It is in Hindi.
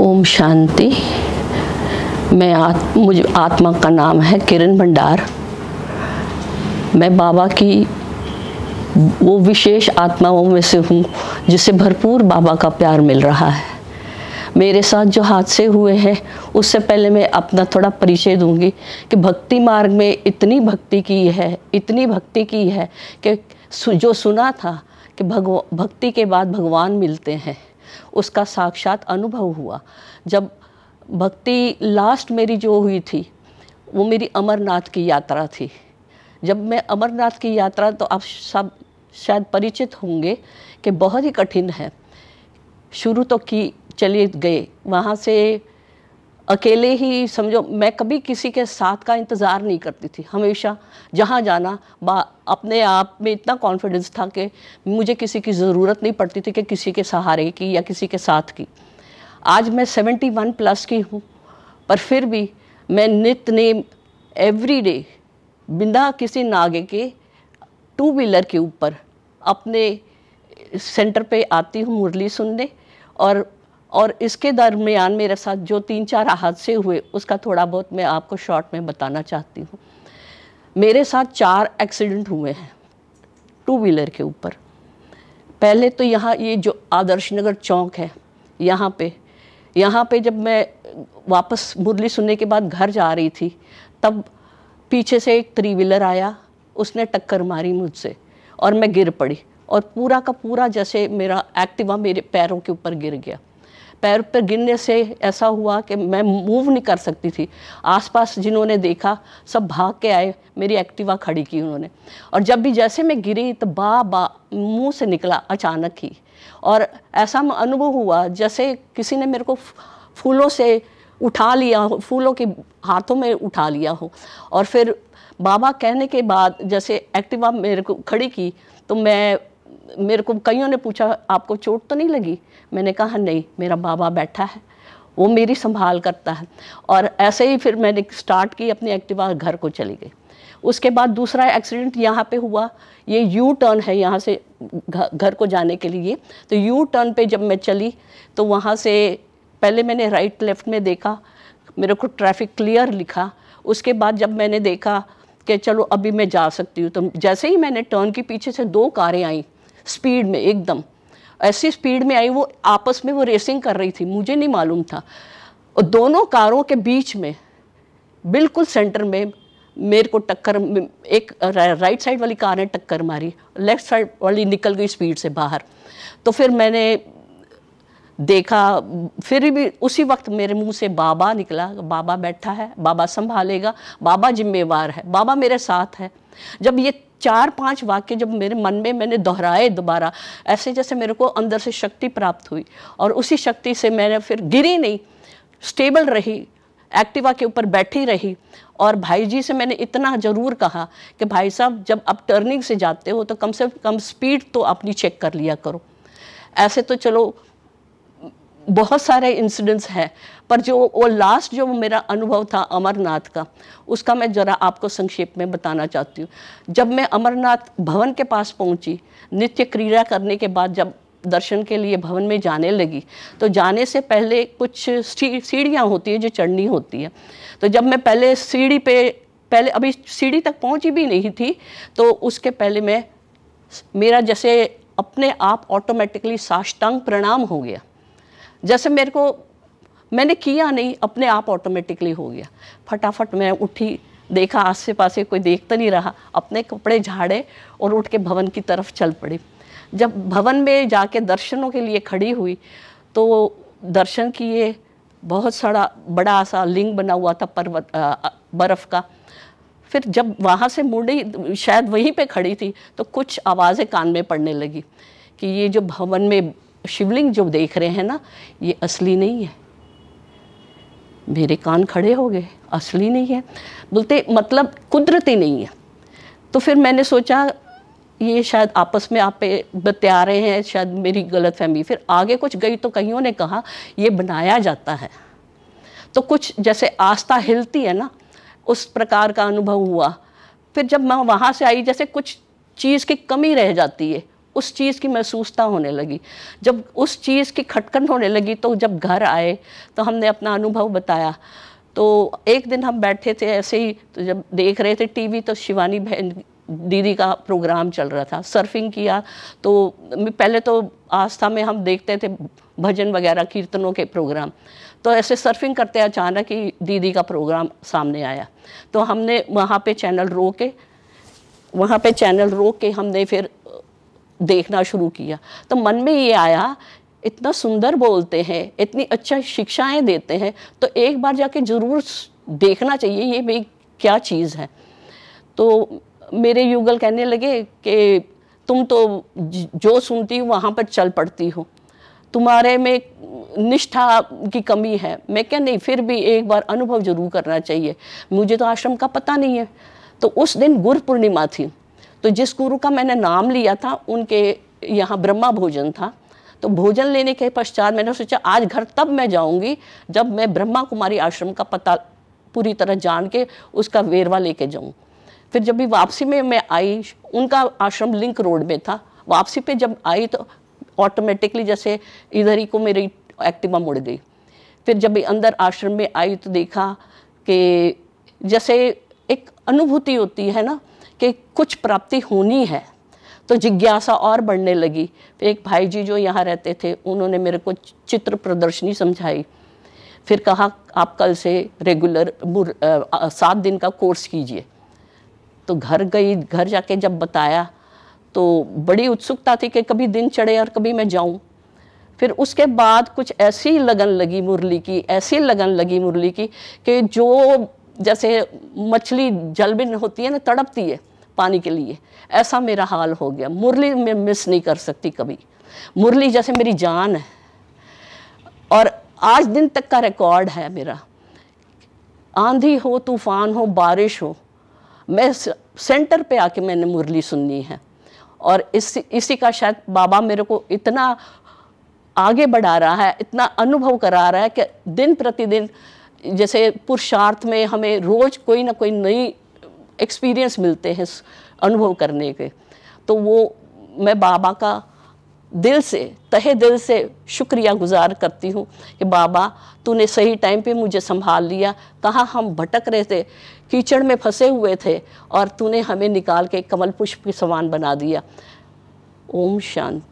ओम शांति मैं आत, मुझे आत्मा का नाम है किरण भंडार मैं बाबा की वो विशेष आत्माओं में से हूँ जिसे भरपूर बाबा का प्यार मिल रहा है मेरे साथ जो हादसे हुए हैं उससे पहले मैं अपना थोड़ा परिचय दूंगी कि भक्ति मार्ग में इतनी भक्ति की है इतनी भक्ति की है कि जो सुना था कि भगव भक्ति के बाद भगवान मिलते हैं उसका साक्षात अनुभव हुआ जब भक्ति लास्ट मेरी जो हुई थी वो मेरी अमरनाथ की यात्रा थी जब मैं अमरनाथ की यात्रा तो आप सब शायद परिचित होंगे कि बहुत ही कठिन है शुरू तो की चले गए वहाँ से अकेले ही समझो मैं कभी किसी के साथ का इंतज़ार नहीं करती थी हमेशा जहाँ जाना बा अपने आप में इतना कॉन्फिडेंस था कि मुझे किसी की ज़रूरत नहीं पड़ती थी कि किसी के सहारे की या किसी के साथ की आज मैं सेवेंटी वन प्लस की हूँ पर फिर भी मैं नित्य नेम एवरी डे बिना किसी नागे के टू व्हीलर के ऊपर अपने सेंटर पे आती हूँ मुरली सुनने और और इसके दरमियान मेरे साथ जो तीन चार हादसे हुए उसका थोड़ा बहुत मैं आपको शॉर्ट में बताना चाहती हूँ मेरे साथ चार एक्सीडेंट हुए हैं टू व्हीलर के ऊपर पहले तो यहाँ ये जो आदर्श नगर चौक है यहाँ पे यहाँ पे जब मैं वापस मुरली सुनने के बाद घर जा रही थी तब पीछे से एक थ्री व्हीलर आया उसने टक्कर मारी मुझसे और मैं गिर पड़ी और पूरा का पूरा जैसे मेरा एक्टिवा मेरे पैरों के ऊपर गिर गया पैर पर गिरने से ऐसा हुआ कि मैं मूव नहीं कर सकती थी आसपास जिन्होंने देखा सब भाग के आए मेरी एक्टिवा खड़ी की उन्होंने और जब भी जैसे मैं गिरी तो बा बा मुंह से निकला अचानक ही और ऐसा अनुभव हुआ जैसे किसी ने मेरे को फूलों से उठा लिया हो फूलों के हाथों में उठा लिया हो और फिर बाबा कहने के बाद जैसे एक्टिवा मेरे को खड़ी की तो मैं मेरे को कईयों ने पूछा आपको चोट तो नहीं लगी मैंने कहा नहीं मेरा बाबा बैठा है वो मेरी संभाल करता है और ऐसे ही फिर मैंने स्टार्ट की अपनी एक्टिवा घर को चली गई उसके बाद दूसरा एक्सीडेंट यहाँ पे हुआ ये यू टर्न है यहाँ से घर को जाने के लिए तो यू टर्न पे जब मैं चली तो वहाँ से पहले मैंने राइट लेफ़्ट में देखा मेरे को ट्रैफिक क्लियर लिखा उसके बाद जब मैंने देखा कि चलो अभी मैं जा सकती हूँ तो जैसे ही मैंने टर्न के पीछे से दो कारें आई स्पीड में एकदम ऐसी स्पीड में आई वो आपस में वो रेसिंग कर रही थी मुझे नहीं मालूम था और दोनों कारों के बीच में बिल्कुल सेंटर में मेरे को टक्कर एक राइट साइड वाली कार ने टक्कर मारी लेफ्ट साइड वाली निकल गई स्पीड से बाहर तो फिर मैंने देखा फिर भी उसी वक्त मेरे मुंह से बाबा निकला बाबा बैठा है बाबा संभालेगा बाबा जिम्मेवार है बाबा मेरे साथ है जब ये चार पांच वाक्य जब मेरे मन में मैंने दोहराए दोबारा ऐसे जैसे मेरे को अंदर से शक्ति प्राप्त हुई और उसी शक्ति से मैंने फिर गिरी नहीं स्टेबल रही एक्टिवा के ऊपर बैठी रही और भाई जी से मैंने इतना ज़रूर कहा कि भाई साहब जब आप टर्निंग से जाते हो तो कम से कम स्पीड तो अपनी चेक कर लिया करो ऐसे तो चलो बहुत सारे इंसिडेंट्स हैं पर जो वो लास्ट जो मेरा अनुभव था अमरनाथ का उसका मैं ज़रा आपको संक्षेप में बताना चाहती हूँ जब मैं अमरनाथ भवन के पास पहुँची नित्य क्रीड़ा करने के बाद जब दर्शन के लिए भवन में जाने लगी तो जाने से पहले कुछ सीढ़ियाँ होती हैं जो चढ़नी होती है तो जब मैं पहले सीढ़ी पे पहले अभी सीढ़ी तक पहुँची भी नहीं थी तो उसके पहले मैं मेरा जैसे अपने आप ऑटोमेटिकली साष्टांग प्रणाम हो गया जैसे मेरे को मैंने किया नहीं अपने आप ऑटोमेटिकली हो गया फटाफट मैं उठी देखा आसे पास कोई देखता नहीं रहा अपने कपड़े झाड़े और उठ के भवन की तरफ चल पड़ी जब भवन में जाके दर्शनों के लिए खड़ी हुई तो दर्शन किए बहुत सारा बड़ा सा लिंग बना हुआ था पर्वत बर्फ़ का फिर जब वहाँ से मुड़ी शायद वहीं पे खड़ी थी तो कुछ आवाज़ें कान में पड़ने लगी कि ये जो भवन में शिवलिंग जो देख रहे हैं ना ये असली नहीं है मेरे कान खड़े हो गए असली नहीं है बोलते मतलब कुदरती नहीं है तो फिर मैंने सोचा ये शायद आपस में आप पे बत्या रहे हैं शायद मेरी गलत फहमी फिर आगे कुछ गई तो कहीं ने कहा ये बनाया जाता है तो कुछ जैसे आस्था हिलती है ना उस प्रकार का अनुभव हुआ फिर जब मैं वहाँ से आई जैसे कुछ चीज़ की कमी रह जाती है उस चीज़ की महसूसता होने लगी जब उस चीज़ की खटकन होने लगी तो जब घर आए तो हमने अपना अनुभव बताया तो एक दिन हम बैठे थे ऐसे ही तो जब देख रहे थे टीवी तो शिवानी बहन दीदी का प्रोग्राम चल रहा था सर्फिंग किया तो पहले तो आस्था में हम देखते थे भजन वगैरह कीर्तनों के प्रोग्राम तो ऐसे सर्फिंग करते अचानक ही दीदी का प्रोग्राम सामने आया तो हमने वहाँ पे चैनल रो के वहाँ पे चैनल रोक के हमने फिर देखना शुरू किया तो मन में ये आया इतना सुंदर बोलते हैं इतनी अच्छा शिक्षाएं देते हैं तो एक बार जाके ज़रूर देखना चाहिए ये भाई क्या चीज़ है तो मेरे युगल कहने लगे कि तुम तो जो सुनती हो वहाँ पर चल पड़ती हो तुम्हारे में निष्ठा की कमी है मैं क्या नहीं फिर भी एक बार अनुभव जरूर करना चाहिए मुझे तो आश्रम का पता नहीं है तो उस दिन गुरु पूर्णिमा थी तो जिस गुरु का मैंने नाम लिया था उनके यहाँ ब्रह्मा भोजन था तो भोजन लेने के पश्चात मैंने सोचा आज घर तब मैं जाऊंगी जब मैं ब्रह्मा कुमारी आश्रम का पता पूरी तरह जान के उसका वेरवा लेके जाऊँ फिर जब भी वापसी में मैं आई उनका आश्रम लिंक रोड में था वापसी पे जब आई तो ऑटोमेटिकली जैसे इधर ही को मेरी एक्टिवा मुड़ गई फिर जब भी अंदर आश्रम में आई तो देखा कि जैसे एक अनुभूति होती है ना कि कुछ प्राप्ति होनी है तो जिज्ञासा और बढ़ने लगी एक भाई जी जो यहाँ रहते थे उन्होंने मेरे को चित्र प्रदर्शनी समझाई फिर कहा आप कल से रेगुलर सात दिन का कोर्स कीजिए तो घर गई घर जाके जब बताया तो बड़ी उत्सुकता थी कि कभी दिन चढ़े और कभी मैं जाऊं फिर उसके बाद कुछ ऐसी लगन लगी मुरली की ऐसी लगन लगी मुरली की कि जो जैसे मछली जल में होती है ना तड़पती है पानी के लिए ऐसा मेरा हाल हो गया मुरली मैं मिस नहीं कर सकती कभी मुरली जैसे मेरी जान है और आज दिन तक का रिकॉर्ड है मेरा आंधी हो तूफान हो बारिश हो मैं सेंटर पे आके मैंने मुरली सुननी है और इस इसी का शायद बाबा मेरे को इतना आगे बढ़ा रहा है इतना अनुभव करा रहा है कि दिन प्रतिदिन जैसे पुरुषार्थ में हमें रोज़ कोई ना कोई नई एक्सपीरियंस मिलते हैं अनुभव करने के तो वो मैं बाबा का दिल से तहे दिल से शुक्रिया गुजार करती हूँ कि बाबा तूने सही टाइम पे मुझे संभाल लिया कहाँ हम भटक रहे थे कीचड़ में फंसे हुए थे और तूने हमें निकाल के कमल पुष्प के समान बना दिया ओम शांति